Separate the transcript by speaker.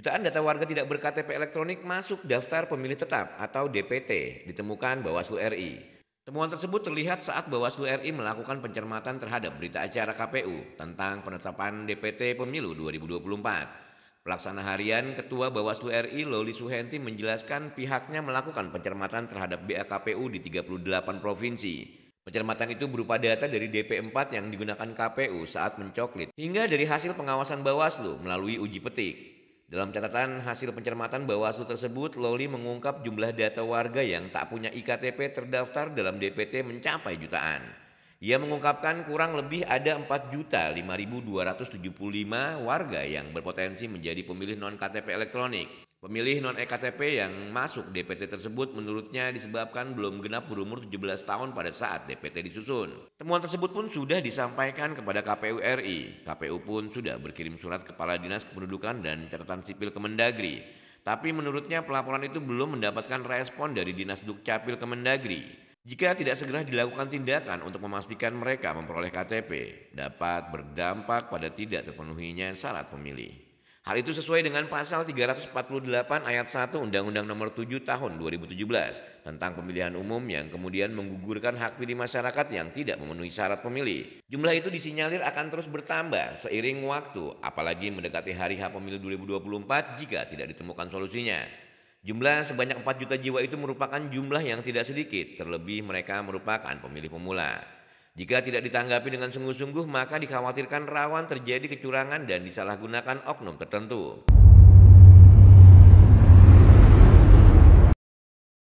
Speaker 1: Jutaan data warga tidak berKTP elektronik masuk daftar pemilih tetap atau DPT ditemukan Bawaslu RI. Temuan tersebut terlihat saat Bawaslu RI melakukan pencermatan terhadap berita acara KPU tentang penetapan DPT Pemilu 2024. Pelaksana harian Ketua Bawaslu RI Loli Suhenti menjelaskan pihaknya melakukan pencermatan terhadap BAKPU di 38 provinsi. Pencermatan itu berupa data dari DP4 yang digunakan KPU saat mencoklit hingga dari hasil pengawasan Bawaslu melalui uji petik. Dalam catatan hasil pencermatan Bawaslu tersebut, Loli mengungkap jumlah data warga yang tak punya IKTP terdaftar dalam DPT mencapai jutaan. Ia mengungkapkan kurang lebih ada 4.5275 warga yang berpotensi menjadi pemilih non-KTP elektronik. Pemilih non-EKTP yang masuk DPT tersebut menurutnya disebabkan belum genap berumur 17 tahun pada saat DPT disusun. Temuan tersebut pun sudah disampaikan kepada KPU RI. KPU pun sudah berkirim surat Kepala Dinas Kependudukan dan Catatan Sipil Kemendagri. Tapi menurutnya pelaporan itu belum mendapatkan respon dari Dinas Dukcapil Kemendagri. Jika tidak segera dilakukan tindakan untuk memastikan mereka memperoleh KTP, dapat berdampak pada tidak terpenuhinya syarat pemilih. Hal itu sesuai dengan pasal 348 ayat 1 Undang-Undang Nomor 7 tahun 2017 tentang pemilihan umum yang kemudian menggugurkan hak pilih masyarakat yang tidak memenuhi syarat pemilih. Jumlah itu disinyalir akan terus bertambah seiring waktu, apalagi mendekati hari H pemilu 2024 jika tidak ditemukan solusinya. Jumlah sebanyak 4 juta jiwa itu merupakan jumlah yang tidak sedikit, terlebih mereka merupakan pemilih pemula. Jika tidak ditanggapi dengan sungguh-sungguh, maka dikhawatirkan rawan terjadi kecurangan dan disalahgunakan oknum tertentu.